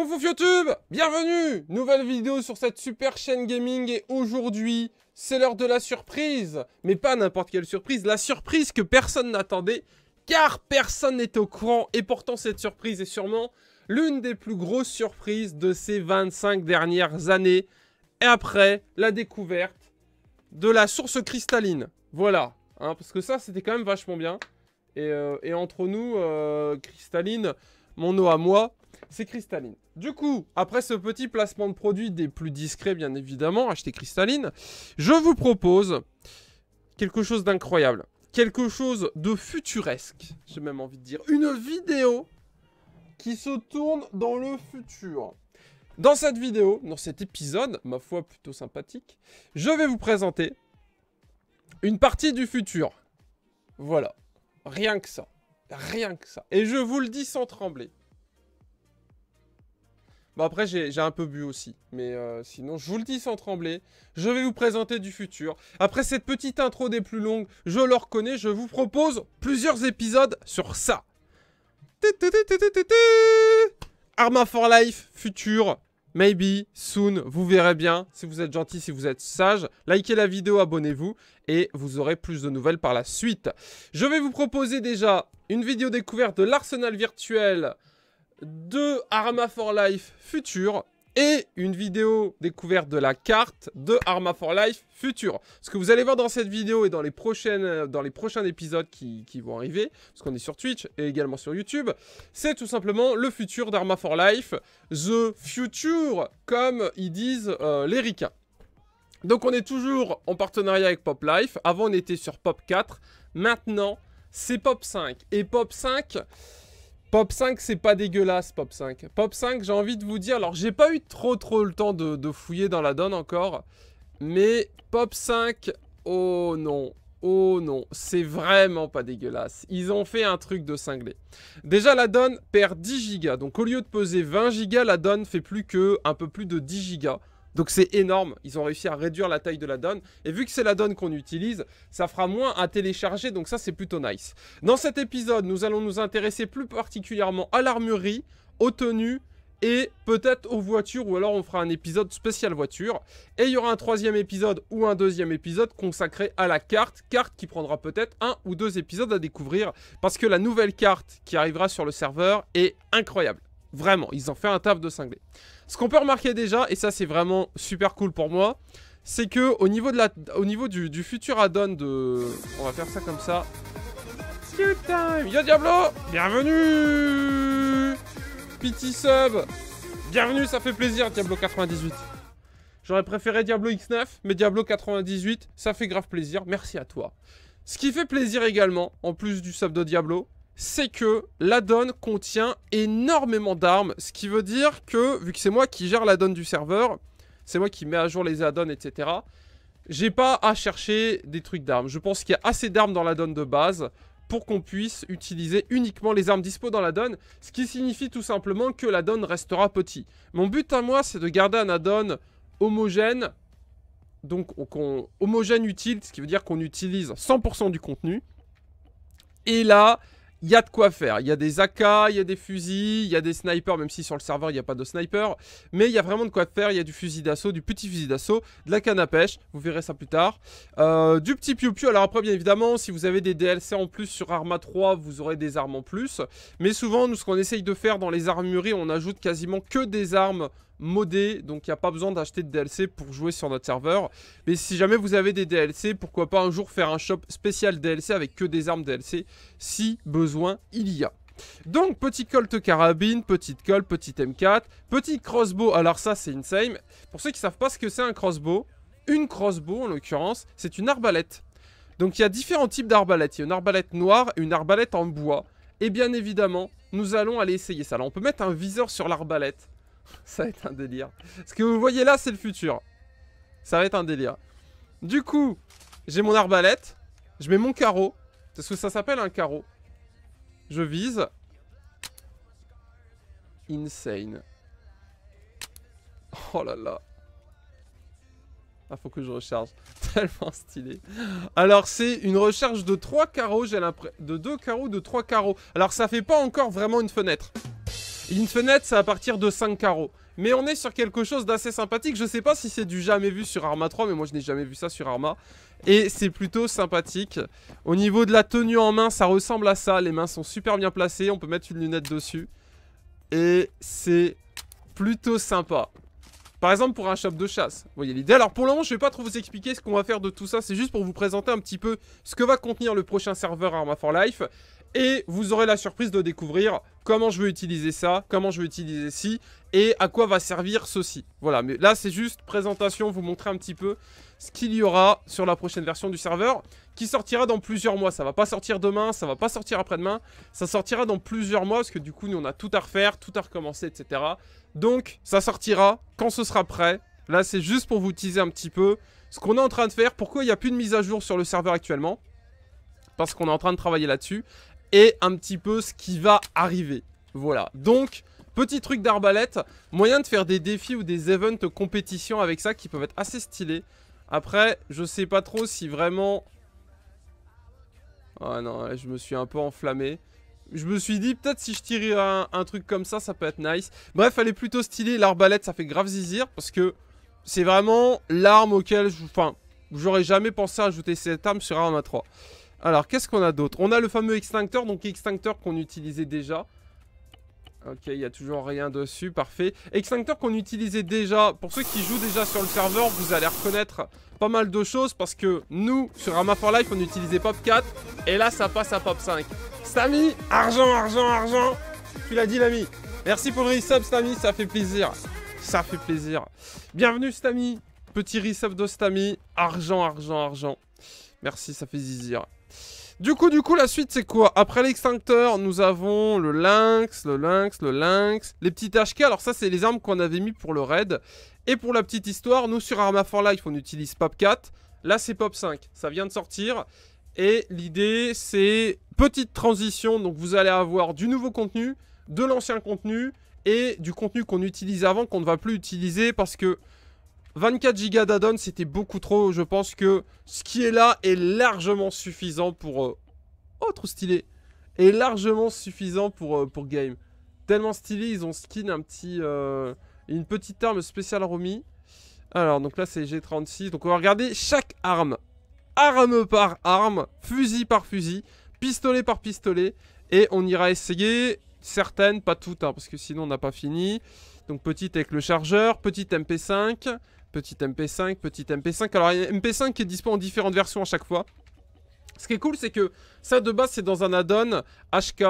Bonjour YouTube Bienvenue Nouvelle vidéo sur cette super chaîne gaming et aujourd'hui, c'est l'heure de la surprise Mais pas n'importe quelle surprise, la surprise que personne n'attendait car personne n'est au courant et pourtant cette surprise est sûrement l'une des plus grosses surprises de ces 25 dernières années et après la découverte de la source cristalline. Voilà, hein, parce que ça c'était quand même vachement bien. Et, euh, entre nous, euh, cristalline, mon eau à moi, c'est cristalline. Du coup, après ce petit placement de produit des plus discrets, bien évidemment, acheter cristalline, je vous propose quelque chose d'incroyable. Quelque chose de futuresque, j'ai même envie de dire. Une vidéo qui se tourne dans le futur. Dans cette vidéo, dans cet épisode, ma foi plutôt sympathique, je vais vous présenter une partie du futur. Voilà, rien que ça. Rien que ça. Et je vous le dis sans trembler. Bon après j'ai un peu bu aussi, mais euh, sinon je vous le dis sans trembler, je vais vous présenter du futur. Après cette petite intro des plus longues, je le reconnais, je vous propose plusieurs épisodes sur ça. Arma for Life, futur, maybe, soon, vous verrez bien. Si vous êtes gentil, si vous êtes sage, likez la vidéo, abonnez-vous et vous aurez plus de nouvelles par la suite. Je vais vous proposer déjà une vidéo découverte de l'arsenal virtuel de Arma for Life futur et une vidéo découverte de la carte de Arma for Life Future. Ce que vous allez voir dans cette vidéo et dans les, prochaines, euh, dans les prochains épisodes qui, vont arriver, parce qu'on est sur Twitch et également sur YouTube, c'est tout simplement le futur d'Arma for Life, The Future, comme ils disent euh, les ricains. Donc on est toujours en partenariat avec Pop Life. Avant on était sur Pop 4. Maintenant c'est Pop 5. Et Pop 5, Pop 5, c'est pas dégueulasse, Pop 5. Pop 5, j'ai envie de vous dire... Alors, j'ai pas eu trop trop le temps de, fouiller dans la donne encore. Mais Pop 5... Oh non Oh non, c'est vraiment pas dégueulasse. Ils ont fait un truc de cinglé. Déjà, la donne perd 10 gigas. Donc, au lieu de peser 20 gigas, la donne fait plus que un peu plus de 10 gigas. Donc c'est énorme, ils ont réussi à réduire la taille de la donne. Et vu que c'est la donne qu'on utilise, ça fera moins à télécharger, donc ça c'est plutôt nice. Dans cet épisode, nous allons nous intéresser plus particulièrement à l'armurerie, aux tenues, et peut-être aux voitures ou alors on fera un épisode spécial voiture et il y aura un troisième épisode ou un deuxième épisode consacré à la carte carte qui prendra peut-être un ou deux épisodes à découvrir parce que la nouvelle carte qui arrivera sur le serveur est incroyable vraiment ils ont fait un taf de cinglé ce qu'on peut remarquer déjà, et ça c'est vraiment super cool pour moi, c'est que au niveau, de la, au niveau du, futur add-on de... On va faire ça comme ça. Good time Yo Diablo Bienvenue Petit sub Bienvenue, ça fait plaisir Diablo 98. J'aurais préféré Diablo X9, mais Diablo 98, ça fait grave plaisir. Merci à toi. Ce qui fait plaisir également, en plus du sub de Diablo, c'est que la donne contient énormément d'armes, ce qui veut dire que, vu que c'est moi qui gère la donne du serveur, c'est moi qui mets à jour les addons etc., j'ai pas à chercher des trucs d'armes. Je pense qu'il y a assez d'armes dans la donne de base pour qu'on puisse utiliser uniquement les armes dispo dans la donne, ce qui signifie tout simplement que la donne restera petit. Mon but à moi, c'est de garder un add homogène, donc homogène utile, ce qui veut dire qu'on utilise 100% du contenu. Et là, il y a de quoi faire. Il y a des AK, il y a des fusils, il y a des snipers, même si sur le serveur il n'y a pas de sniper. Mais il y a vraiment de quoi faire. Il y a du fusil d'assaut, du petit fusil d'assaut, de la canne à pêche. Vous verrez ça plus tard. Euh, du petit piou-piou. Alors après, bien évidemment, si vous avez des DLC en plus sur Arma 3, vous aurez des armes en plus. Mais souvent, nous, ce qu'on essaye de faire dans les armureries, on ajoute quasiment que des armes modé, donc il n'y a pas besoin d'acheter de DLC pour jouer sur notre serveur. Mais si jamais vous avez des DLC, pourquoi pas un jour faire un shop spécial DLC avec que des armes DLC, si besoin il y a. Donc, petit Colt carabine, petite Colt, petite M4, petit crossbow. Alors ça, c'est insane. Pour ceux qui savent pas ce que c'est un crossbow, une crossbow, en l'occurrence, c'est une arbalète. Donc, il y a différents types d'arbalètes. Il y a une arbalète noire et une arbalète en bois. Et bien évidemment, nous allons aller essayer ça. Alors, on peut mettre un viseur sur l'arbalète. Ça va être un délire. Ce que vous voyez là, c'est le futur. Ça va être un délire. Du coup, j'ai mon arbalète. Je mets mon carreau. C'est ce que ça s'appelle un carreau. Je vise. Insane. Oh là là. Ah, faut que je recharge. Tellement stylé. Alors, c'est une recherche de 3 carreaux, j'ai l'impression. De 2 carreaux, de 3 carreaux. Alors, ça fait pas encore vraiment une fenêtre. Une fenêtre, c'est à partir de 5 carreaux. Mais on est sur quelque chose d'assez sympathique. Je sais pas si c'est du jamais vu sur Arma 3, mais moi je n'ai jamais vu ça sur Arma. Et c'est plutôt sympathique. Au niveau de la tenue en main, ça ressemble à ça. Les mains sont super bien placées, on peut mettre une lunette dessus. Et c'est plutôt sympa. Par exemple pour un shop de chasse, vous voyez l'idée. Alors pour le moment je vais pas trop vous expliquer ce qu'on va faire de tout ça, c'est juste pour vous présenter un petit peu ce que va contenir le prochain serveur Arma for Life et vous aurez la surprise de découvrir comment je veux utiliser ça, comment je veux utiliser ci, et à quoi va servir ceci. Voilà, mais là c'est juste présentation, vous montrer un petit peu ce qu'il y aura sur la prochaine version du serveur, qui sortira dans plusieurs mois. Ça va pas sortir demain, ça va pas sortir après-demain, ça sortira dans plusieurs mois, parce que du coup nous on a tout à refaire, tout à recommencer, etc. Donc ça sortira quand ce sera prêt. Là c'est juste pour vous teaser un petit peu ce qu'on est en train de faire, pourquoi il n'y a plus de mise à jour sur le serveur actuellement parce qu'on est en train de travailler là-dessus et un petit peu ce qui va arriver. Voilà, donc petit truc d'arbalète, moyen de faire des défis ou des events compétition avec ça qui peuvent être assez stylés. Après, je sais pas trop si vraiment... Ah oh non, je me suis un peu enflammé. Je me suis dit, peut-être si je tirais un, truc comme ça, ça peut être nice. Bref, elle est plutôt stylée. L'arbalète, ça fait grave zizir parce que c'est vraiment l'arme auquel Enfin, j'aurais jamais pensé à ajouter cette arme sur Arma 3. Alors, qu'est-ce qu'on a d'autre On a le fameux extincteur, donc extincteur qu'on utilisait déjà. Ok, il n'y a toujours rien dessus, parfait. Extincteur qu'on utilisait déjà, pour ceux qui jouent déjà sur le serveur, vous allez reconnaître pas mal de choses parce que nous, sur Arma for Life, on utilisait Pop 4 et là, ça passe à Pop 5. Stami, argent, argent, argent Tu l'as dit, l'ami. Merci pour le resub, Stami, ça fait plaisir. Ça fait plaisir. Bienvenue, Stami. Petit resub de Stami. Argent, argent, argent. Merci, ça fait plaisir. Du coup, du coup, la suite, c'est quoi Après l'extincteur, nous avons le lynx, le lynx, le lynx, les petites HK. Alors ça, c'est les armes qu'on avait mis pour le raid. Et pour la petite histoire, nous, sur Arma for Life, on utilise Pop 4. Là, c'est Pop 5. Ça vient de sortir. Et l'idée, c'est petite transition. Donc, vous allez avoir du nouveau contenu, de l'ancien contenu et du contenu qu'on utilise avant, qu'on ne va plus utiliser parce que 24 Go d'addon, c'était beaucoup trop. Je pense que ce qui est là est largement suffisant pour... Oh, euh, trop stylé Est largement suffisant pour, euh, pour game. Tellement stylé, ils ont skin un petit... Euh, une petite arme spéciale remis Alors, donc là, c'est G36. Donc, on va regarder chaque arme. Arme par arme, fusil par fusil, pistolet par pistolet. Et on ira essayer certaines, pas toutes, hein, parce que sinon, on n'a pas fini. Donc, petite avec le chargeur, petite MP5... Petit MP5, petit MP5. Alors, il y a MP5 qui est dispo en différentes versions à chaque fois. Ce qui est cool, c'est que ça, de base, c'est dans un add-on HK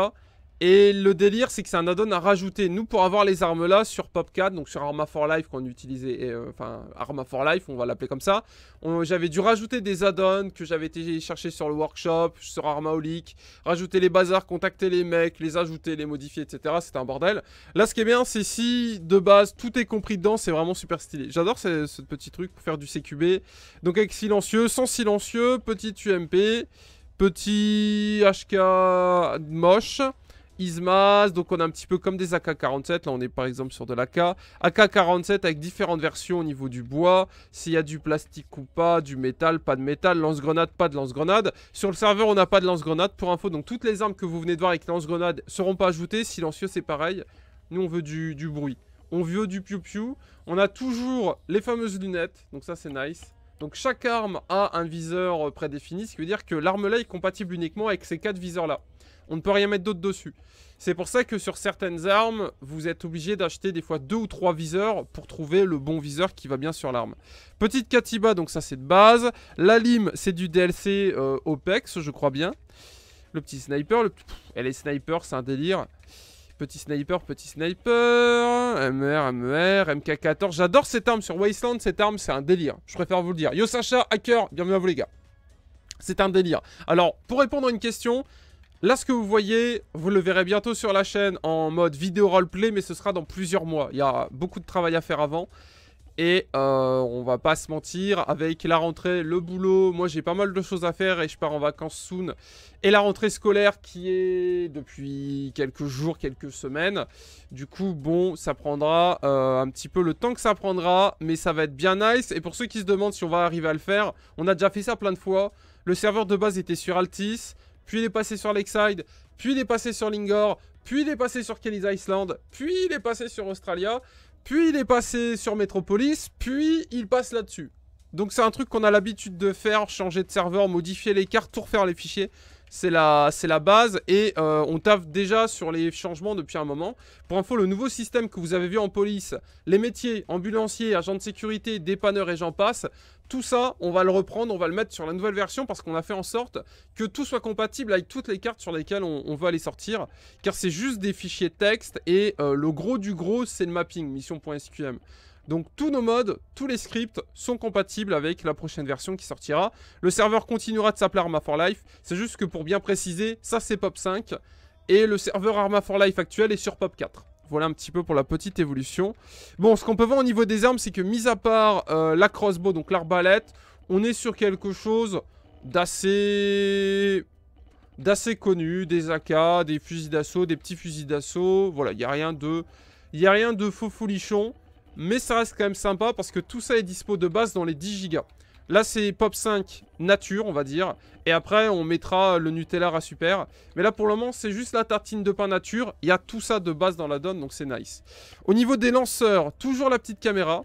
et le délire, c'est que c'est un add-on à rajouter. Nous, pour avoir les armes là sur PopCat, donc sur Arma for Life qu'on utilisait, euh, enfin Arma for Life, on va l'appeler comme ça, j'avais dû rajouter des add-ons que j'avais été chercher sur le workshop, sur Arma Olic, rajouter les bazars, contacter les mecs, les ajouter, les modifier, etc. C'était un bordel. Là, ce qui est bien, c'est si de base tout est compris dedans, c'est vraiment super stylé. J'adore ce, ce, petit truc pour faire du CQB. Donc avec silencieux, sans silencieux, petit UMP, petit HK moche. Ismas, donc on a un petit peu comme des AK-47, là on est par exemple sur de l'AK. AK-47 avec différentes versions au niveau du bois, s'il y a du plastique ou pas, du métal, pas de métal, lance-grenade, pas de lance-grenade. Sur le serveur on n'a pas de lance-grenade, pour info, donc toutes les armes que vous venez de voir avec lance-grenade seront pas ajoutées, silencieux c'est pareil, nous on veut du, bruit. On veut du piou-piou, on a toujours les fameuses lunettes, donc ça c'est nice. Donc chaque arme a un viseur euh, prédéfini, ce qui veut dire que l'arme là est compatible uniquement avec ces quatre viseurs là. On ne peut rien mettre d'autre dessus. C'est pour ça que sur certaines armes, vous êtes obligé d'acheter des fois deux ou trois viseurs pour trouver le bon viseur qui va bien sur l'arme. Petite Katiba, donc ça c'est de base. La lime, c'est du DLC euh, OPEX, je crois bien. Le petit sniper, le... est sniper Sniper, c'est un délire. Petit sniper, petit sniper, MR, MR, MK14. J'adore cette arme sur Wasteland, cette arme c'est un délire. Je préfère vous le dire. Yo Sacha, hacker, bienvenue à vous les gars. C'est un délire. Alors, pour répondre à une question, Là, ce que vous voyez, vous le verrez bientôt sur la chaîne en mode vidéo roleplay, mais ce sera dans plusieurs mois. Il y a beaucoup de travail à faire avant. Et euh, on va pas se mentir, avec la rentrée, le boulot, moi j'ai pas mal de choses à faire et je pars en vacances soon. Et la rentrée scolaire qui est depuis quelques jours, quelques semaines. Du coup, bon, ça prendra euh, un petit peu le temps que ça prendra, mais ça va être bien nice. Et pour ceux qui se demandent si on va arriver à le faire, on a déjà fait ça plein de fois. Le serveur de base était sur Altis puis il est passé sur Lakeside, puis il est passé sur Lingor, puis il est passé sur Kelly's Island, puis il est passé sur Australia, puis il est passé sur Metropolis, puis il passe là-dessus. Donc c'est un truc qu'on a l'habitude de faire, changer de serveur, modifier les cartes, tout refaire les fichiers. C'est la, la, base et euh, on taffe déjà sur les changements depuis un moment. Pour info, le nouveau système que vous avez vu en police, les métiers, ambulanciers, agents de sécurité, dépanneurs et j'en passe, tout ça, on va le reprendre, on va le mettre sur la nouvelle version parce qu'on a fait en sorte que tout soit compatible avec toutes les cartes sur lesquelles on, va les sortir. Car c'est juste des fichiers texte et euh, le gros du gros, c'est le mapping, mission.sqm. Donc tous nos modes, tous les scripts sont compatibles avec la prochaine version qui sortira. Le serveur continuera de s'appeler Arma for Life. C'est juste que pour bien préciser, ça c'est Pop 5. Et le serveur Arma for Life actuel est sur Pop 4. Voilà un petit peu pour la petite évolution. Bon, ce qu'on peut voir au niveau des armes, c'est que mis à part euh, la crossbow, donc l'arbalète, on est sur quelque chose d'assez d'assez connu, des AK, des fusils d'assaut, des petits fusils d'assaut, voilà, il n'y a rien de... Il y a rien de faux folichon. Mais ça reste quand même sympa parce que tout ça est dispo de base dans les 10 gigas Là, c'est Pop 5 nature, on va dire. Et après, on mettra le Nutella à super. Mais là, pour le moment, c'est juste la tartine de pain nature. Il y a tout ça de base dans la donne, donc c'est nice. Au niveau des lanceurs, toujours la petite caméra.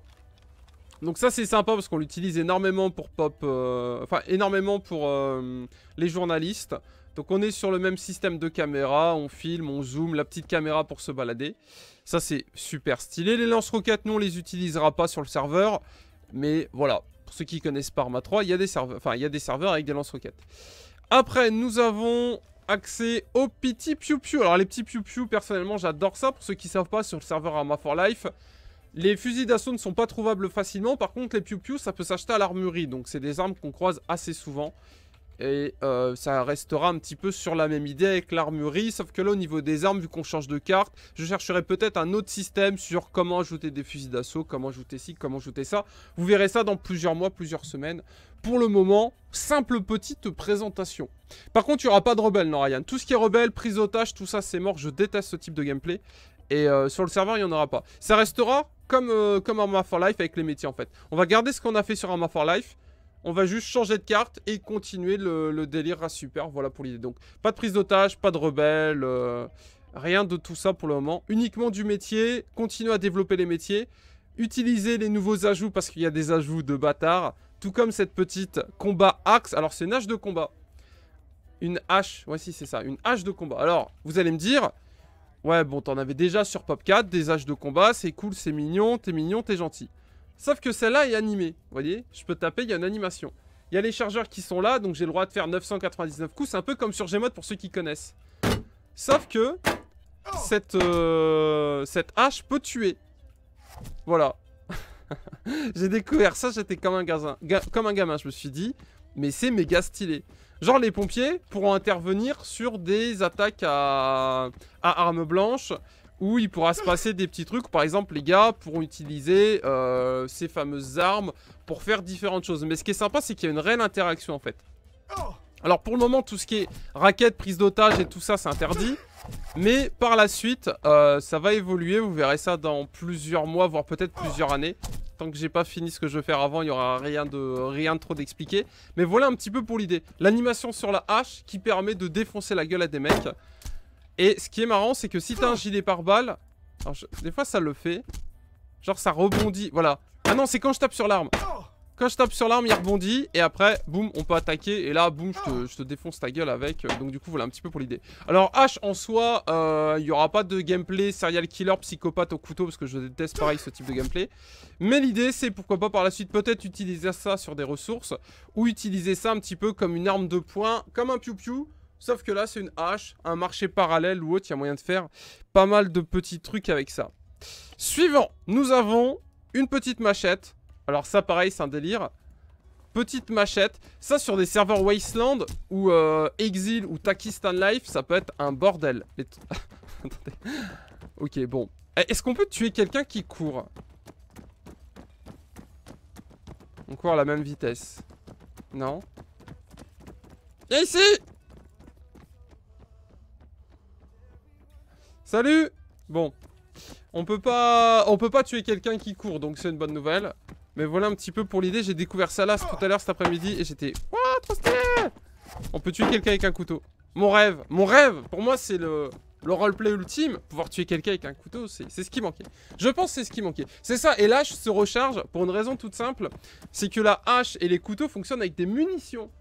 Donc ça, c'est sympa parce qu'on l'utilise énormément pour Pop... Euh, enfin, énormément pour euh, les journalistes. Donc on est sur le même système de caméra. On filme, on zoome, la petite caméra pour se balader. Ça, c'est super stylé. Les lance-roquettes, nous, on les utilisera pas sur le serveur. Mais voilà, pour ceux qui connaissent Parma 3, il y a des serveurs, enfin, il y a des serveurs avec des lance-roquettes. Après, nous avons accès aux petits piou-piou. Alors, les petits piou-piou, personnellement, j'adore ça. Pour ceux qui savent pas, sur le serveur Arma 4 Life, les fusils d'assaut ne sont pas trouvables facilement. Par contre, les piou-piou, ça peut s'acheter à l'armurerie. Donc, c'est des armes qu'on croise assez souvent. Et euh, ça restera un petit peu sur la même idée avec l'armurerie, sauf que là au niveau des armes, vu qu'on change de carte, je chercherai peut-être un autre système sur comment ajouter des fusils d'assaut, comment ajouter ci, comment ajouter ça. Vous verrez ça dans plusieurs mois, plusieurs semaines. Pour le moment, simple petite présentation. Par contre, il n'y aura pas de rebelles, non Ryan. Tout ce qui est rebelle, prise d'otage, tout ça c'est mort, je déteste ce type de gameplay. Et euh, sur le serveur, il n'y en aura pas. Ça restera comme, euh, comme Arma for Life avec les métiers en fait. On va garder ce qu'on a fait sur Arma for Life, on va juste changer de carte et continuer le, délire à super. Voilà pour l'idée. Donc, pas de prise d'otage, pas de rebelle, euh, rien de tout ça pour le moment. Uniquement du métier, continuer à développer les métiers. Utiliser les nouveaux ajouts parce qu'il y a des ajouts de bâtards. Tout comme cette petite combat axe. Alors, c'est une hache de combat. Une hache, voici, ouais, si, c'est ça, une hache de combat. Alors, vous allez me dire, ouais, bon, t'en avais déjà sur Pop 4, des haches de combat, c'est cool, c'est mignon, t'es mignon, t'es gentil. Sauf que celle-là est animée, vous voyez Je peux taper, il y a une animation. Il y a les chargeurs qui sont là, donc j'ai le droit de faire 999 coups. C'est un peu comme sur Gmod pour ceux qui connaissent. Sauf que cette, euh, cette hache peut tuer. Voilà. j'ai découvert ça, j'étais comme un gamin, comme un gamin, je me suis dit. Mais c'est méga stylé. Genre les pompiers pourront intervenir sur des attaques à, à armes blanches où il pourra se passer des petits trucs. Par exemple, les gars pourront utiliser euh, ces fameuses armes pour faire différentes choses. Mais ce qui est sympa, c'est qu'il y a une réelle interaction en fait. Alors pour le moment, tout ce qui est raquette, prise d'otage et tout ça, c'est interdit. Mais par la suite, euh, ça va évoluer. Vous verrez ça dans plusieurs mois, voire peut-être plusieurs années. Tant que j'ai pas fini ce que je veux faire avant, il y aura rien de, rien trop d'expliqué. Mais voilà un petit peu pour l'idée. L'animation sur la hache qui permet de défoncer la gueule à des mecs. Et ce qui est marrant, c'est que si t'as un gilet pare-balles... Des fois, ça le fait. Genre, ça rebondit. Voilà. Ah non, c'est quand je tape sur l'arme. Oh. Quand je tape sur l'arme, il rebondit. Et après, boum, on peut attaquer. Et là, boum, oh. je te, défonce ta gueule avec. Donc, du coup, voilà un petit peu pour l'idée. Alors, H, en soi, euh, il n'y aura pas de gameplay serial killer, psychopathe au couteau. Parce que je déteste pareil ce type de gameplay. Mais l'idée, c'est pourquoi pas par la suite, peut-être utiliser ça sur des ressources. Ou utiliser ça un petit peu comme une arme de poing, comme un piou-piou. Sauf que là, c'est une hache, un marché parallèle ou autre. Il y a moyen de faire pas mal de petits trucs avec ça. Suivant, nous avons une petite machette. Alors ça, pareil, c'est un délire. Petite machette. Ça, sur des serveurs Wasteland ou Exile euh, Exil ou Takistan Life, ça peut être un bordel. Attendez. Ok, bon. Eh, est-ce qu'on peut tuer quelqu'un qui court On court à la même vitesse. Non. Viens ici Salut Bon. On peut pas, on peut pas tuer quelqu'un qui court, donc c'est une bonne nouvelle. Mais voilà un petit peu pour l'idée. J'ai découvert ça là tout à l'heure cet après-midi et j'étais... Wouah, trop stylé On peut tuer quelqu'un avec un couteau. Mon rêve, mon rêve, pour moi c'est le, le roleplay ultime. Pouvoir tuer quelqu'un avec un couteau, c'est ce qui manquait. Je pense c'est ce qui manquait. C'est ça, et je se recharge pour une raison toute simple. C'est que la hache et les couteaux fonctionnent avec des munitions.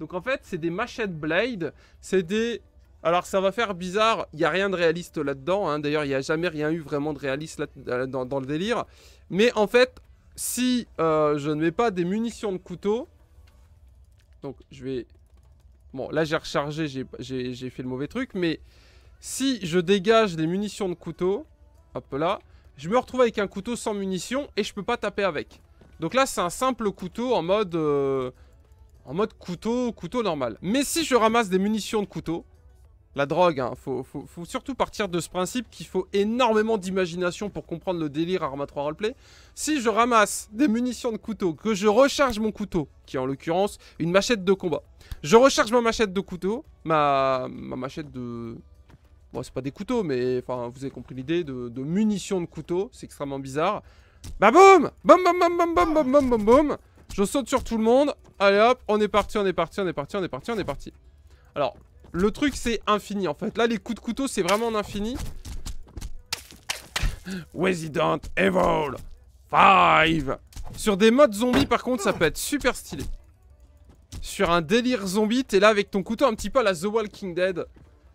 Donc en fait, c'est des machettes blade, c'est des alors ça va faire bizarre, il n'y a rien de réaliste là-dedans, hein. d'ailleurs il n'y a jamais rien eu vraiment de réaliste euh, dans, le délire. Mais en fait, si euh, je ne mets pas des munitions de couteau, donc je vais... Bon là j'ai rechargé, j'ai fait le mauvais truc, mais si je dégage des munitions de couteau, hop là, je me retrouve avec un couteau sans munitions et je peux pas taper avec. Donc là c'est un simple couteau en mode... Euh, en mode couteau, couteau normal. Mais si je ramasse des munitions de couteau, la drogue. Hein. Faut, surtout partir de ce principe qu'il faut énormément d'imagination pour comprendre le délire Arma 3 Roleplay. Si je ramasse des munitions de couteau, que je recharge mon couteau, qui en l'occurrence une machette de combat. Je recharge ma machette de couteau, ma, ma machette de... Bon, c'est pas des couteaux, mais enfin, vous avez compris l'idée de, munitions de couteau. C'est extrêmement bizarre. Bah boum Boum, boum, boum, boum, boum, boum, boum, boum, boum Je saute sur tout le monde. Allez hop, on est parti, on est parti, on est parti, on est parti, on est parti. Alors, le truc, c'est infini, en fait. Là, les coups de couteau, c'est vraiment infini. Resident Evil 5 Sur des modes zombies, par contre, ça peut être super stylé. Sur un délire zombie, t'es là avec ton couteau, un petit peu à la The Walking Dead.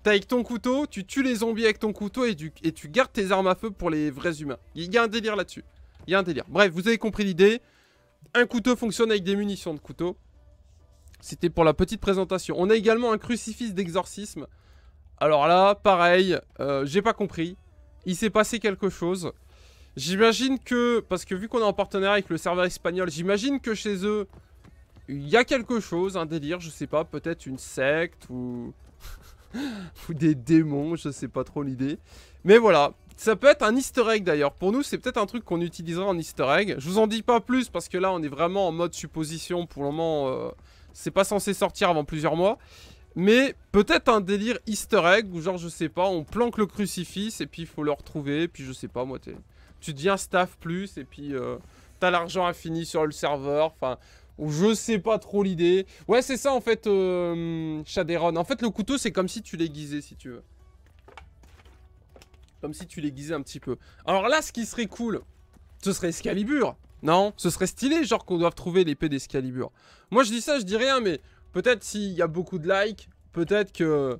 T'es avec ton couteau, tu tues les zombies avec ton couteau et et tu gardes tes armes à feu pour les vrais humains. Il y a un délire là-dessus. Il y a un délire. Bref, vous avez compris l'idée. Un couteau fonctionne avec des munitions de couteau. C'était pour la petite présentation. On a également un crucifix d'exorcisme. Alors là, pareil, euh, j'ai pas compris. Il s'est passé quelque chose. J'imagine que, parce que vu qu'on est en partenariat avec le serveur espagnol, j'imagine que chez eux, il y a quelque chose, un délire, je sais pas, peut-être une secte ou... ou des démons, je sais pas trop l'idée. Mais voilà, ça peut être un easter egg d'ailleurs. Pour nous, c'est peut-être un truc qu'on utilisera en easter egg. Je vous en dis pas plus parce que là, on est vraiment en mode supposition pour le moment. Euh, c'est pas censé sortir avant plusieurs mois. Mais peut-être un délire easter egg ou genre, je sais pas, on planque le crucifix et puis il faut le retrouver. Et puis je sais pas, moi, tu deviens staff plus et puis euh, t'as l'argent infini sur le serveur. Enfin, je sais pas trop l'idée. Ouais, c'est ça en fait, euh, En fait, le couteau, c'est comme si tu l'aiguisais, si tu veux. Comme si tu l'aiguisais un petit peu. Alors là, ce qui serait cool, ce serait Excalibur. Non Ce serait stylé, genre, qu'on doive trouver l'épée d'Escalibur. Moi, je dis ça, je dis rien, mais peut-être s'il y a beaucoup de likes, peut-être que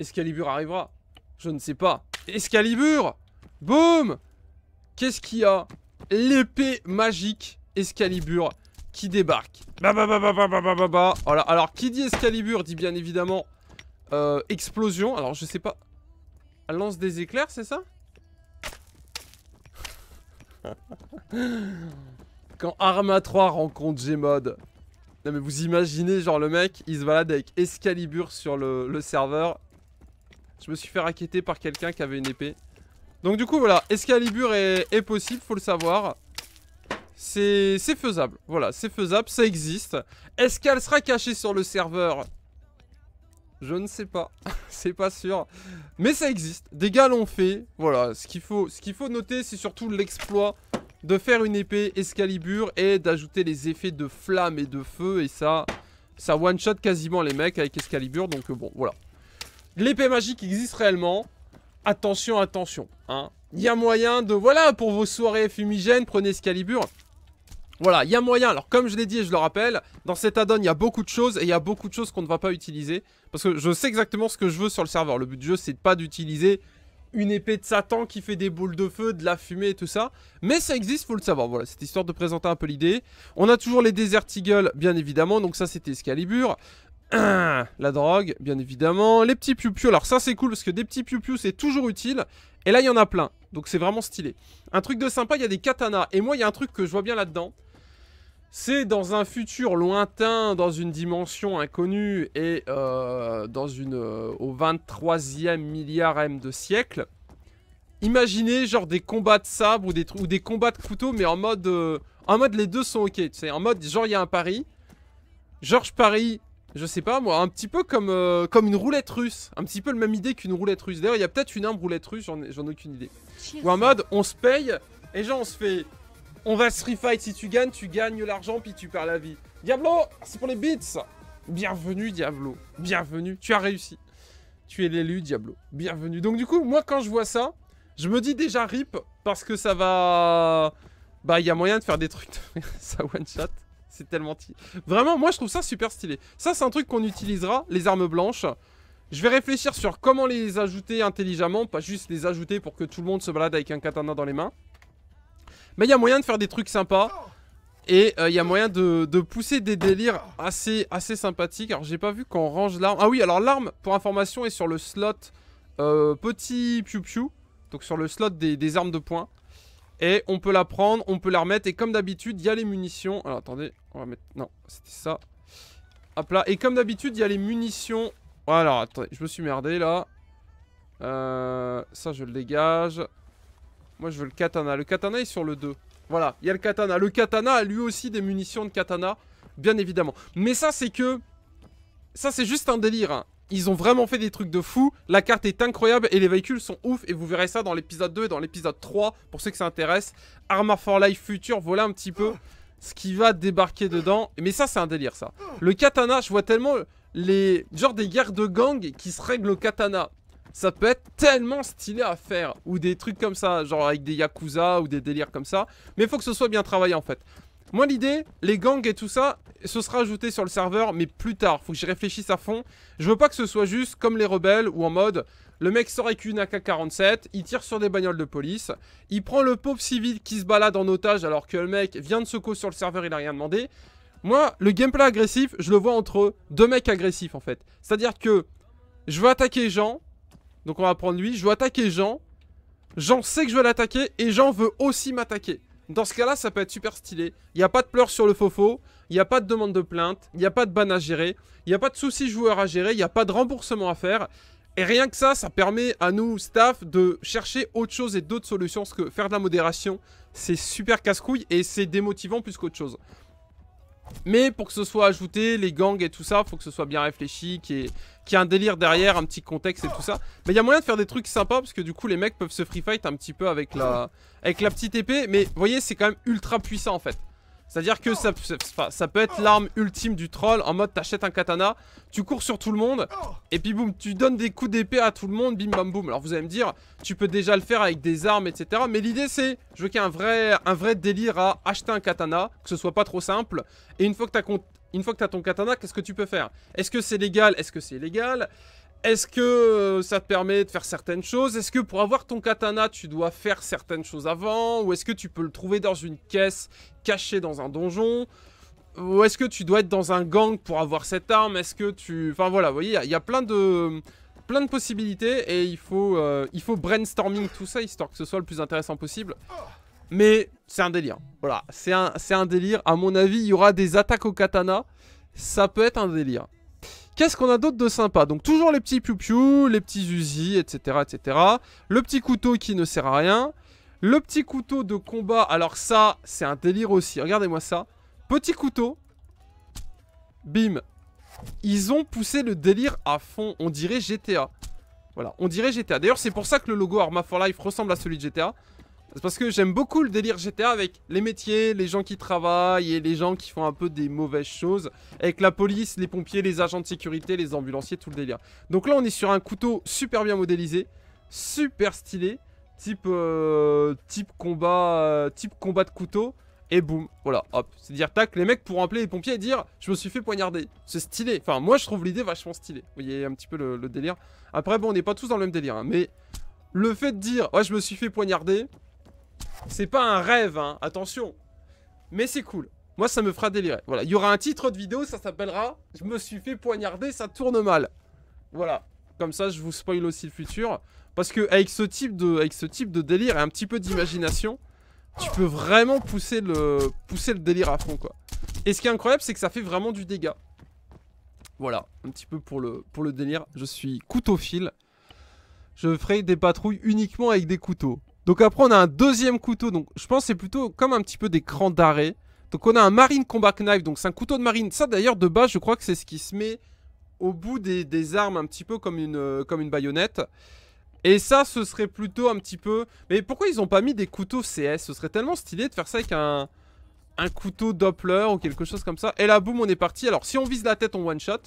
Escalibur arrivera. Je ne sais pas. Escalibur Boum Qu'est-ce qu'il y a L'épée magique Escalibur qui débarque. Bah bah bah bah bah bah bah bah Voilà, alors qui dit Escalibur dit bien évidemment euh, explosion. Alors je sais pas. Lance des éclairs, c'est ça Quand Arma 3 rencontre Gmod. Non mais vous imaginez, genre le mec, il se balade avec Excalibur sur le, serveur. Je me suis fait raqueter par quelqu'un qui avait une épée. Donc du coup, voilà, Excalibur est, est possible, faut le savoir. C'est faisable, voilà, c'est faisable, ça existe. Est-ce qu'elle sera cachée sur le serveur je ne sais pas, c'est pas sûr. Mais ça existe, des gars l'ont fait. Voilà, ce qu'il faut, faut noter, c'est surtout l'exploit de faire une épée Excalibur et d'ajouter les effets de flamme et de feu. Et ça, ça one-shot quasiment les mecs avec Excalibur, donc euh, bon, voilà. L'épée magique existe réellement. Attention, attention, hein. Il y a moyen de... Voilà, pour vos soirées fumigènes, prenez Excalibur. Voilà, il y a moyen. Alors, comme je l'ai dit et je le rappelle, dans cet add-on, il y a beaucoup de choses et il y a beaucoup de choses qu'on ne va pas utiliser. Parce que je sais exactement ce que je veux sur le serveur. Le but du jeu, c'est pas d'utiliser une épée de Satan qui fait des boules de feu, de la fumée et tout ça. Mais ça existe, faut le savoir. Voilà, c'est histoire de présenter un peu l'idée. On a toujours les Desert bien évidemment. Donc ça, c'était Excalibur. La drogue, bien évidemment. Les petits pioupiou. Alors ça, c'est cool parce que des petits pioupiou, c'est toujours utile. Et là, il y en a plein. Donc c'est vraiment stylé. Un truc de sympa, il y a des katanas. Et moi, il y a un truc que je vois bien là-dedans. C'est dans un futur lointain, dans une dimension inconnue et euh, dans une, euh, au 23e milliardème de siècle. Imaginez genre des combats de sabres ou des, ou des combats de couteau, mais en mode, euh, en mode les deux sont ok. C'est en mode genre il y a un pari. Georges parie, je sais pas moi, un petit peu comme, comme une roulette russe. Un petit peu le même idée qu'une roulette russe. D'ailleurs, il y a peut-être une arme roulette russe, j'en ai, aucune idée. Ou en mode, on se paye, et genre on se fait on va se refight. Si tu gagnes, tu gagnes l'argent, puis tu perds la vie. Diablo, c'est pour les bits. Bienvenue, Diablo. Bienvenue. Tu as réussi. Tu es l'élu, Diablo. Bienvenue. Donc, du coup, moi, quand je vois ça, je me dis déjà rip, parce que ça va... Bah, il y a moyen de faire des trucs. ça one-shot. C'est tellement... Vraiment, moi, je trouve ça super stylé. Ça, c'est un truc qu'on utilisera, les armes blanches. Je vais réfléchir sur comment les ajouter intelligemment, pas juste les ajouter pour que tout le monde se balade avec un katana dans les mains. Mais il y a moyen de faire des trucs sympas. Et euh, il y a moyen de, pousser des délires assez, assez sympathiques. Alors j'ai pas vu qu'on range l'arme. Ah oui, alors l'arme, pour information, est sur le slot euh, petit piou-piou. Donc sur le slot des, armes de poing. Et on peut la prendre, on peut la remettre. Et comme d'habitude, il y a les munitions. Alors attendez, on va mettre... Non, c'était ça. Hop là. Et comme d'habitude, il y a les munitions. Voilà, attendez, je me suis merdé là. Euh, ça, je le dégage. Moi, je veux le katana. Le katana est sur le 2. Voilà, il y a le katana. Le katana a lui aussi des munitions de katana, bien évidemment. Mais ça, c'est que... Ça, c'est juste un délire. Hein. Ils ont vraiment fait des trucs de fou. La carte est incroyable et les véhicules sont ouf. Et vous verrez ça dans l'épisode 2 et dans l'épisode 3, pour ceux que ça intéresse. Armor for Life Future, voilà un petit peu ce qui va débarquer dedans. Mais ça, c'est un délire, ça. Le katana, je vois tellement les... Genre des guerres de gang qui se règlent au katana ça peut être tellement stylé à faire. Ou des trucs comme ça, genre avec des Yakuza ou des délires comme ça. Mais il faut que ce soit bien travaillé en fait. Moi l'idée, les gangs et tout ça, ce sera ajouté sur le serveur, mais plus tard, faut que j'y réfléchisse à fond. Je veux pas que ce soit juste comme les rebelles ou en mode, le mec sort avec une AK-47, il tire sur des bagnoles de police, il prend le pauvre civil qui se balade en otage alors que le mec vient de se co sur le serveur, il a rien demandé. Moi, le gameplay agressif, je le vois entre deux mecs agressifs en fait. C'est-à-dire que je veux attaquer les gens, donc on va prendre lui. Je vais attaquer Jean. Jean sait que je vais l'attaquer et Jean veut aussi m'attaquer. Dans ce cas-là, ça peut être super stylé. Il n'y a pas de pleurs sur le faux Il n'y a pas de demande de plainte. Il n'y a pas de ban à gérer. Il n'y a pas de soucis joueurs à gérer. Il n'y a pas de remboursement à faire. Et rien que ça, ça permet à nous, staff, de chercher autre chose et d'autres solutions. Parce que faire de la modération, c'est super casse-couille et c'est démotivant plus qu'autre chose. Mais pour que ce soit ajouté, les gangs et tout ça, faut que ce soit bien réfléchi, qu'il y, ait un délire derrière, un petit contexte et tout ça. Mais il y a moyen de faire des trucs sympas parce que du coup les mecs peuvent se free fight un petit peu avec la, avec la petite épée. Mais vous voyez, c'est quand même ultra puissant en fait. C'est-à-dire que ça, peut être l'arme ultime du troll en mode t'achètes un katana, tu cours sur tout le monde, et puis boum, tu donnes des coups d'épée à tout le monde, bim bam boum. Alors vous allez me dire, tu peux déjà le faire avec des armes, etc. Mais l'idée c'est, je veux qu'il y ait un vrai, un vrai délire à acheter un katana, que ce soit pas trop simple, et une fois que t'as ton katana, qu'est-ce que tu peux faire Est-ce que c'est légal Est-ce que c'est illégal est-ce que euh, ça te permet de faire certaines choses Est-ce que pour avoir ton katana, tu dois faire certaines choses avant Ou est-ce que tu peux le trouver dans une caisse cachée dans un donjon Ou est-ce que tu dois être dans un gang pour avoir cette arme Est-ce que tu... Enfin voilà, vous voyez, il y, a plein de plein de possibilités et il faut, euh, il faut brainstorming tout ça histoire que ce soit le plus intéressant possible. Mais c'est un délire. Voilà, c'est un, un délire. À mon avis, il y aura des attaques au katana. Ça peut être un délire. Qu'est-ce qu'on a d'autre de sympa Donc toujours les petits piou les petits Uzi, etc., etc. Le petit couteau qui ne sert à rien. Le petit couteau de combat, alors ça, c'est un délire aussi. Regardez-moi ça. Petit couteau. Bim. Ils ont poussé le délire à fond. On dirait GTA. Voilà, on dirait GTA. D'ailleurs, c'est pour ça que le logo Arma for Life ressemble à celui de GTA. C'est parce que j'aime beaucoup le délire GTA avec les métiers, les gens qui travaillent et les gens qui font un peu des mauvaises choses. Avec la police, les pompiers, les agents de sécurité, les ambulanciers, tout le délire. Donc là, on est sur un couteau super bien modélisé, super stylé, type, euh, type, combat, euh, type combat de couteau. Et boum, voilà, hop. C'est-à-dire, tac, les mecs pourront appeler les pompiers et dire « Je me suis fait poignarder ». C'est stylé. Enfin, moi, je trouve l'idée vachement stylée. Vous voyez un petit peu le, délire. Après, bon, on n'est pas tous dans le même délire, hein, mais... Le fait de dire oh, « Ouais, je me suis fait poignarder », c'est pas un rêve, hein, attention. Mais c'est cool. Moi, ça me fera délirer. Voilà, il y aura un titre de vidéo, ça s'appellera « Je me suis fait poignarder, ça tourne mal ». Voilà. Comme ça, je vous spoil aussi le futur. Parce que avec ce type de, avec ce type de délire et un petit peu d'imagination, tu peux vraiment pousser le, pousser le délire à fond, quoi. Et ce qui est incroyable, c'est que ça fait vraiment du dégât. Voilà, un petit peu pour le, pour le délire. Je suis couteau fil. Je ferai des patrouilles uniquement avec des couteaux. Donc après, on a un deuxième couteau. Donc je pense c'est plutôt comme un petit peu des crans d'arrêt. Donc on a un Marine Combat Knife. Donc c'est un couteau de marine. Ça d'ailleurs, de base, je crois que c'est ce qui se met au bout des, armes, un petit peu comme une, euh, comme une baïonnette. Et ça, ce serait plutôt un petit peu... Mais pourquoi ils ont pas mis des couteaux CS Ce serait tellement stylé de faire ça avec un, couteau Doppler ou quelque chose comme ça. Et là, boum, on est parti. Alors, si on vise la tête, on one-shot.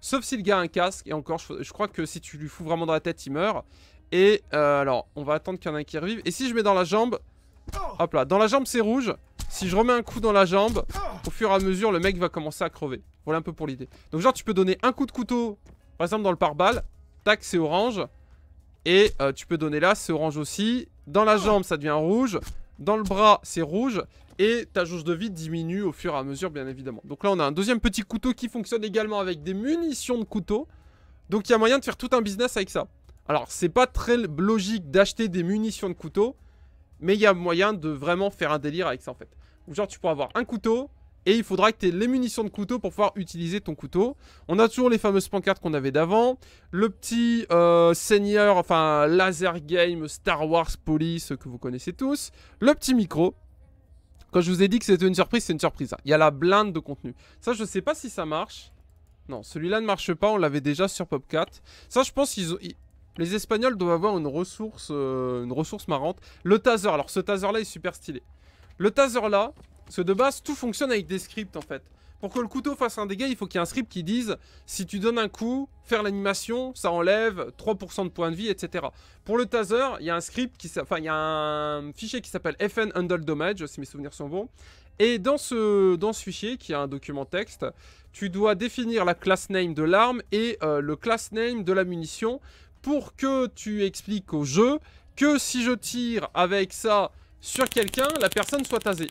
Sauf si le gars a un casque. Et encore, je crois que si tu lui fous vraiment dans la tête, il meurt. Et euh, alors, on va attendre qu'il y en ait qui revive. Et si je mets dans la jambe... Hop là, dans la jambe c'est rouge. Si je remets un coup dans la jambe, au fur et à mesure, le mec va commencer à crever. Voilà un peu pour l'idée. Donc genre, tu peux donner un coup de couteau, par exemple dans le pare-balles. Tac, c'est orange. Et euh, tu peux donner là, c'est orange aussi. Dans la jambe, ça devient rouge. Dans le bras, c'est rouge. Et ta jauge de vie diminue au fur et à mesure, bien évidemment. Donc là, on a un deuxième petit couteau qui fonctionne également avec des munitions de couteau. Donc il y a moyen de faire tout un business avec ça. Alors, c'est pas très logique d'acheter des munitions de couteau, mais il y a moyen de vraiment faire un délire avec ça, en fait. Genre, tu pourras avoir un couteau, et il faudra que tu aies les munitions de couteau pour pouvoir utiliser ton couteau. On a toujours les fameuses pancartes qu'on avait d'avant. Le petit euh, seigneur, enfin laser game, Star Wars Police que vous connaissez tous. Le petit micro. Quand je vous ai dit que c'était une surprise, c'est une surprise. Hein. Il y a la blinde de contenu. Ça, je sais pas si ça marche. Non, celui-là ne marche pas. On l'avait déjà sur Pop4. Ça, je pense qu'ils ont... Les Espagnols doivent avoir une ressource, euh, une ressource marrante. Le taser. Alors, ce taser-là est super stylé. Le taser là, ce de base, tout fonctionne avec des scripts en fait. Pour que le couteau fasse un dégât, il faut qu'il y ait un script qui dise si tu donnes un coup, faire l'animation, ça enlève 3% de points de vie, etc. Pour le taser, il y a un script qui il y un fichier qui s'appelle FN Handle Damage si mes souvenirs sont bons. Et dans ce, dans ce fichier, qui est un document texte, tu dois définir la class name de l'arme et euh, le class name de la munition pour que tu expliques au jeu que si je tire avec ça sur quelqu'un, la personne soit tasée.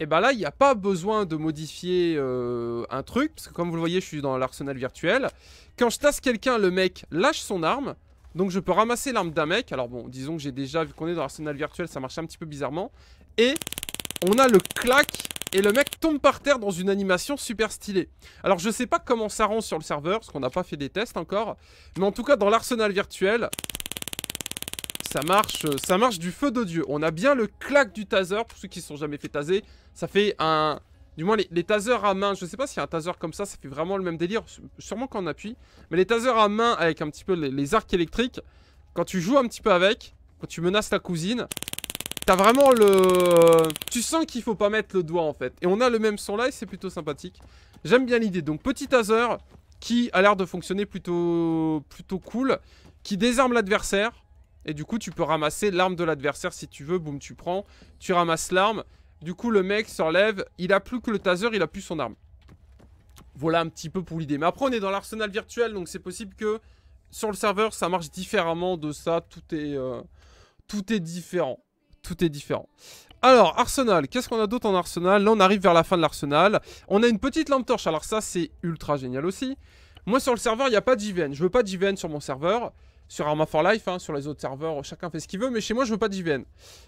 Et bah là, il n'y a pas besoin de modifier euh, un truc, parce que comme vous le voyez, je suis dans l'arsenal virtuel. Quand je tasse quelqu'un, le mec lâche son arme, donc je peux ramasser l'arme d'un mec. Alors bon, disons que j'ai déjà, vu qu'on est dans l'arsenal virtuel, ça marche un petit peu bizarrement. Et on a le clac et le mec tombe par terre dans une animation super stylée. Alors je sais pas comment ça rend sur le serveur, parce qu'on n'a pas fait des tests encore, mais en tout cas dans l'arsenal virtuel, ça marche, euh, ça marche du feu de dieu. On a bien le clac du taser, pour ceux qui ne sont jamais fait taser, ça fait un... Du moins, les, tasers à main, je ne sais pas s'il y a un taser comme ça, ça fait vraiment le même délire, sûrement quand on appuie. Mais les tasers à main avec un petit peu les arcs électriques, quand tu joues un petit peu avec, quand tu menaces ta cousine, t'as vraiment le... Euh, tu sens qu'il faut pas mettre le doigt en fait. Et on a le même son là et c'est plutôt sympathique. J'aime bien l'idée. Donc petit taser qui a l'air de fonctionner plutôt, plutôt cool. Qui désarme l'adversaire. Et du coup tu peux ramasser l'arme de l'adversaire si tu veux. Boum tu prends. Tu ramasses l'arme. Du coup le mec s'enlève. Il a plus que le taser. Il a plus son arme. Voilà un petit peu pour l'idée. Mais après on est dans l'arsenal virtuel. Donc c'est possible que sur le serveur ça marche différemment de ça. Tout est... Euh, tout est différent tout est différent. Alors, Arsenal, qu'est-ce qu'on a d'autre en Arsenal Là, on arrive vers la fin de l'Arsenal. On a une petite lampe torche, alors ça, c'est ultra génial aussi. Moi, sur le serveur, il n'y a pas d'IVN. Je veux pas d'IVN sur mon serveur. Sur Arma for Life, hein, sur les autres serveurs, chacun fait ce qu'il veut, mais chez moi, je veux pas d'IVN.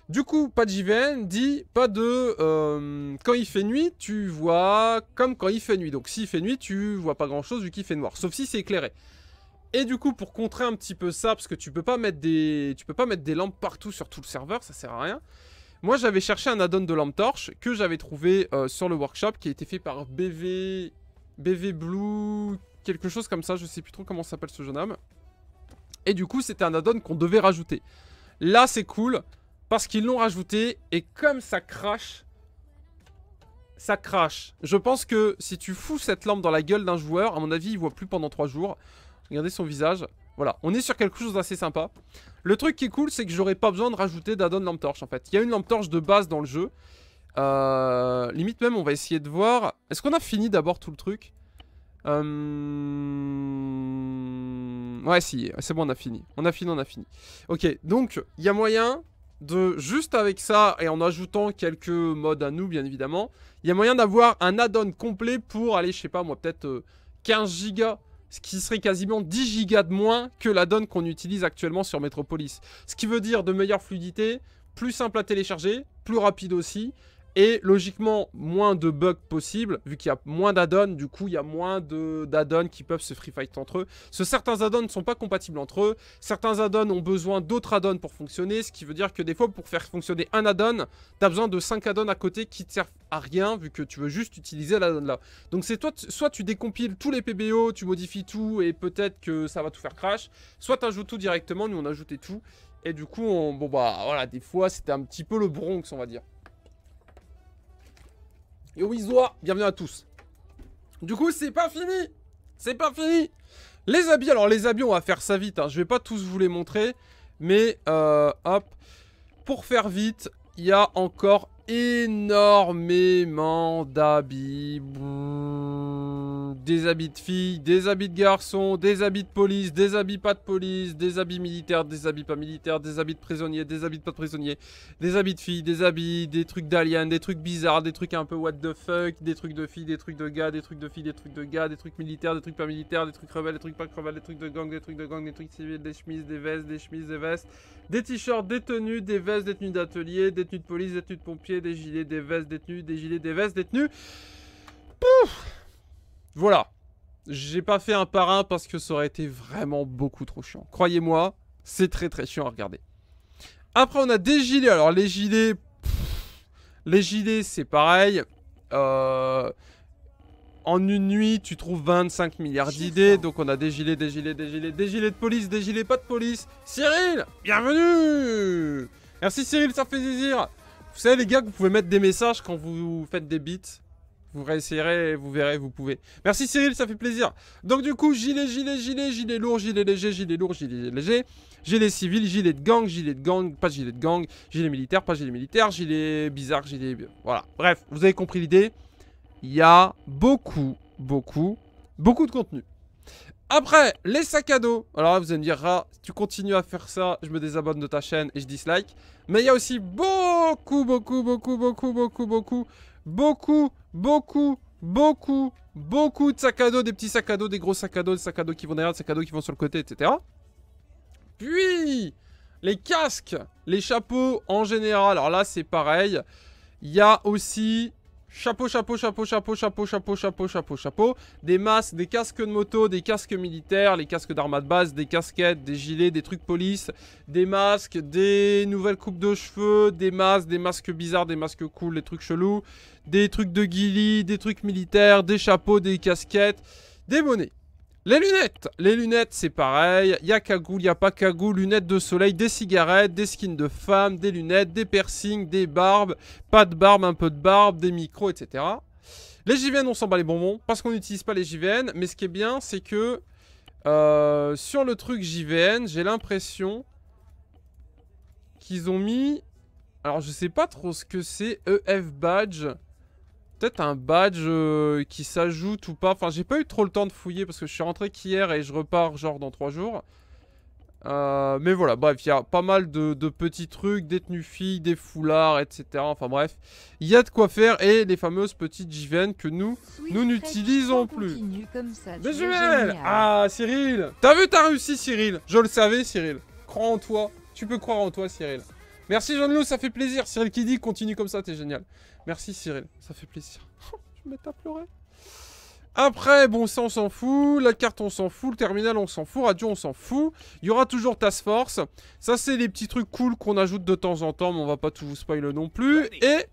Du coup, pas d'IVN dit pas de... Euh, quand il fait nuit, tu vois comme quand il fait nuit. Donc, s'il fait nuit, tu vois pas grand-chose vu qu'il fait noir, sauf si c'est éclairé. Et du coup, pour contrer un petit peu ça, parce que tu peux pas mettre des, tu peux pas mettre des lampes partout sur tout le serveur, ça sert à rien. Moi, j'avais cherché un add-on de lampe torche que j'avais trouvé euh, sur le workshop, qui a été fait par BV, BV Blue, quelque chose comme ça. Je sais plus trop comment s'appelle ce jeune homme. Et du coup, c'était un add-on qu'on devait rajouter. Là, c'est cool parce qu'ils l'ont rajouté et comme ça crache, ça crache. Je pense que si tu fous cette lampe dans la gueule d'un joueur, à mon avis, il voit plus pendant 3 jours. Regardez son visage. Voilà, on est sur quelque chose d'assez sympa. Le truc qui est cool, c'est que j'aurais pas besoin de rajouter d'addon lampe torche en fait. Il y a une lampe torche de base dans le jeu. Euh, limite même, on va essayer de voir. Est-ce qu'on a fini d'abord tout le truc euh, Ouais, si, c'est bon, on a fini. On a fini, on a fini. Ok, donc, il y a moyen de, juste avec ça, et en ajoutant quelques modes à nous, bien évidemment, il y a moyen d'avoir un add-on complet pour aller, je sais pas, moi, peut-être 15 euh, gigas ce qui serait quasiment 10 gigas de moins que la donne qu'on utilise actuellement sur Metropolis. Ce qui veut dire de meilleure fluidité, plus simple à télécharger, plus rapide aussi, et logiquement, moins de bugs possibles, vu qu'il y a moins d'addons, du coup, il y a moins d'addons qui peuvent se free fight entre eux. certains addons ne sont pas compatibles entre eux, certains addons ont besoin d'autres addons pour fonctionner, ce qui veut dire que des fois, pour faire fonctionner un addon, t'as besoin de 5 addons à côté qui te servent à rien, vu que tu veux juste utiliser l'addon là. Donc c'est toi, soit tu décompiles tous les PBO, tu modifies tout, et peut-être que ça va tout faire crash, soit tu ajoutes tout directement, nous on ajoutait tout, et du coup, bon bah voilà, des fois c'était un petit peu le Bronx, on va dire. Yo Wizwa, bienvenue à tous. Du coup, c'est pas fini C'est pas fini Les habits, alors les habits, on va faire ça vite. Hein. Je vais pas tous vous les montrer. Mais, euh, hop. Pour faire vite, il y a encore énormément d'habits des habits de filles, des habits de garçons, des habits de police, des habits pas de police, des habits militaires, des habits pas militaires, des habits de prisonniers, des habits pas de prisonniers, des habits de filles, des habits, des trucs d'aliens, des trucs bizarres, des trucs un peu what the fuck, des trucs de filles, des trucs de gars, des trucs de filles, des trucs de gars, des trucs militaires, des trucs pas militaires, des trucs rebelles, des trucs pas rebelles, des trucs de gang, des trucs de gang, des trucs civils, des chemises, des vestes, des chemises, des vestes, des t-shirts, des tenues, des vestes, des tenues d'atelier, des tenues de police, des tenues de pompiers, des gilets, des vestes, des tenues, des gilets, des vestes, des tenues. Pouf voilà. J'ai pas fait un par un parce que ça aurait été vraiment beaucoup trop chiant. Croyez-moi, c'est très très chiant à regarder. Après, on a des gilets. Alors, les gilets... les gilets, c'est pareil. Euh, en une nuit, tu trouves 25 milliards d'idées. Donc, on a des gilets, des gilets, des gilets, des gilets de police, des gilets pas de police. Cyril, bienvenue Merci Cyril, ça fait plaisir. Vous savez, les gars, vous pouvez mettre des messages quand vous faites des beats. Vous réessayerez, vous verrez, vous pouvez. Merci Cyril, ça fait plaisir. Donc du coup, gilet, gilet, gilet, gilet lourd, gilet léger, gilet lourd, gilet léger, gilet civil, gilet de gang, gilet de gang, pas gilet de gang, gilet militaire, pas gilet militaire, gilet bizarre, gilet... Voilà, bref, vous avez compris l'idée. Il y a beaucoup, beaucoup, beaucoup de contenu. Après, les sacs à dos. Alors là, vous allez me dire, ah, si tu continues à faire ça, je me désabonne de ta chaîne et je dislike. Mais il y a aussi beaucoup, beaucoup, beaucoup, beaucoup, beaucoup, beaucoup beaucoup, beaucoup, beaucoup, beaucoup de sacs à dos, des petits sacs à dos, des gros sacs à dos, des sacs à dos qui vont derrière, des sacs à dos qui vont sur le côté, etc. Puis, les casques, les chapeaux en général. Alors là, c'est pareil. Il y a aussi Chapeau, chapeau, chapeau, chapeau, chapeau, chapeau, chapeau, chapeau, chapeau. Des masques, des casques de moto, des casques militaires, les casques d'armes de base, des casquettes, des gilets, des trucs police, des masques, des nouvelles coupes de cheveux, des masques, des masques bizarres, des masques cool, des trucs chelous, des trucs de guili, des trucs militaires, des chapeaux, des casquettes, des monnaies. Les lunettes Les lunettes, c'est pareil. Y'a cagoule, a pas cagoule, lunettes de soleil, des cigarettes, des skins de femmes, des lunettes, des piercings, des barbes, pas de barbe, un peu de barbe, des micros, etc. Les JVN, on s'en bat les bonbons, parce qu'on n'utilise pas les JVN, mais ce qui est bien, c'est que euh, sur le truc JVN, j'ai l'impression qu'ils ont mis... Alors, je sais pas trop ce que c'est, EF Badge peut-être un badge euh, qui s'ajoute ou pas. Enfin, j'ai pas eu trop le temps de fouiller parce que je suis rentré qu'hier et je repars genre dans 3 jours. Euh, mais voilà, bref, il y a pas mal de, petits trucs, des tenues filles, des foulards, etc. Enfin bref, il y a de quoi faire et les fameuses petites JVN que nous, nous n'utilisons plus. Comme ça, Ah, Cyril T'as vu, t'as réussi, Cyril Je le savais, Cyril. Crois en toi. Tu peux croire en toi, Cyril. Merci Jean-Loup, ça fait plaisir. Cyril qui dit continue comme ça, t'es génial. Merci Cyril, ça fait plaisir. je vais à pleurer. Après, bon, ça on s'en fout. La carte on s'en fout. Le terminal on s'en fout. Radio on s'en fout. Il y aura toujours Task Force. Ça, c'est des petits trucs cool qu'on ajoute de temps en temps, mais on va pas tout vous spoiler non plus. Et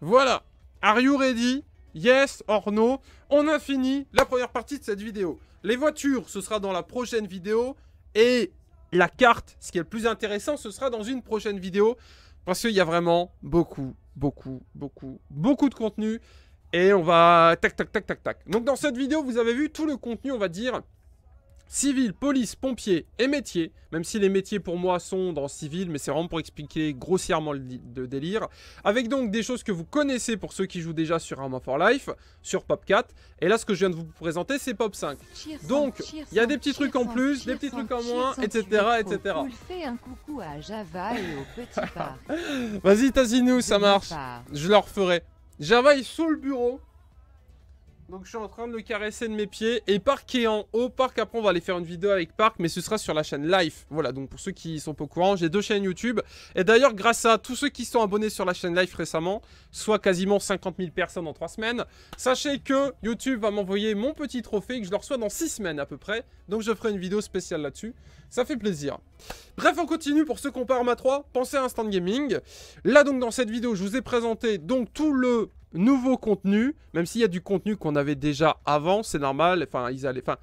voilà. Are you ready? Yes or no On a fini la première partie de cette vidéo. Les voitures, ce sera dans la prochaine vidéo. Et la carte. Ce qui est le plus intéressant, ce sera dans une prochaine vidéo. Parce qu'il y a vraiment beaucoup, beaucoup, beaucoup, beaucoup de contenu. Et on va... Tac, tac, tac, tac, tac. Donc dans cette vidéo, vous avez vu tout le contenu, on va dire, Civil, police, pompiers et métier, Même si les métiers pour moi sont dans civil, mais c'est vraiment pour expliquer grossièrement le, délire. Avec donc des choses que vous connaissez pour ceux qui jouent déjà sur Arma for Life, sur Pop 4. Et là, ce que je viens de vous présenter, c'est Pop 5. Donc, il y a des petits trucs en plus, des petits trucs en moins, etc. etc. Vas-y, Tazinou, ça marche. Je leur ferai. Java sous le bureau. Donc je suis en train de le caresser de mes pieds. Et Park en haut. Parc après, on va aller faire une vidéo avec Park, mais ce sera sur la chaîne Life. Voilà, donc pour ceux qui sont pas au courant, j'ai deux chaînes YouTube. Et d'ailleurs, grâce à tous ceux qui sont abonnés sur la chaîne Life récemment, soit quasiment 50 000 personnes en 3 semaines, sachez que YouTube va m'envoyer mon petit trophée, que je le reçois dans 6 semaines à peu près. Donc je ferai une vidéo spéciale là-dessus. Ça fait plaisir. Bref, on continue pour ceux qu'on parle ma 3. Pensez à Instant Gaming. Là, donc, dans cette vidéo, je vous ai présenté donc tout le nouveau contenu, même s'il y a du contenu qu'on avait déjà avant, c'est normal. Enfin, ils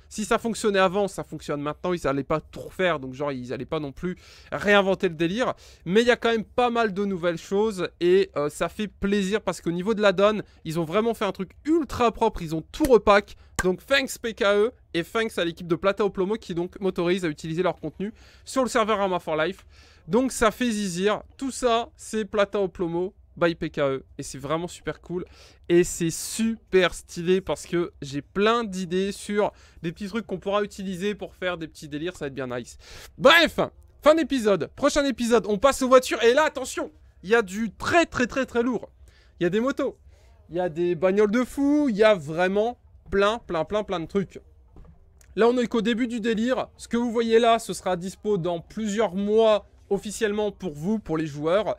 si ça fonctionnait avant, ça fonctionne maintenant. Ils n'allaient pas tout refaire, donc genre ils n'allaient pas non plus réinventer le délire. Mais il y a quand même pas mal de nouvelles choses et euh, ça fait plaisir parce qu'au niveau de la donne, ils ont vraiment fait un truc ultra propre. Ils ont tout repack. Donc thanks PKE et thanks à l'équipe de Plata Plomo qui donc m'autorise à utiliser leur contenu sur le serveur Arma for Life. Donc ça fait zizir. Tout ça, c'est Plata Plomo by PKE. Et c'est vraiment super cool. Et c'est super stylé parce que j'ai plein d'idées sur des petits trucs qu'on pourra utiliser pour faire des petits délires. Ça va être bien nice. Bref, fin d'épisode. Prochain épisode, on passe aux voitures. Et là, attention, il y a du très très très très lourd. Il y a des motos. Il y a des bagnoles de fou. Il y a vraiment plein plein plein plein de trucs. Là, on est qu'au début du délire. Ce que vous voyez là, ce sera dispo dans plusieurs mois officiellement pour vous, pour les joueurs.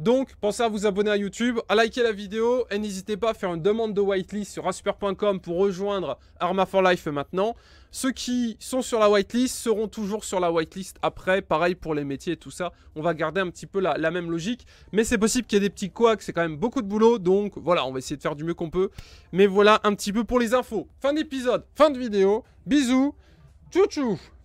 Donc, pensez à vous abonner à YouTube, à liker la vidéo et n'hésitez pas à faire une demande de whitelist sur asper.com pour rejoindre Arma for Life maintenant. Ceux qui sont sur la whitelist seront toujours sur la whitelist après. Pareil pour les métiers et tout ça. On va garder un petit peu la, la même logique. Mais c'est possible qu'il y ait des petits couacs. C'est quand même beaucoup de boulot. Donc voilà, on va essayer de faire du mieux qu'on peut. Mais voilà un petit peu pour les infos. Fin d'épisode, fin de vidéo. Bisous. Tchou tchou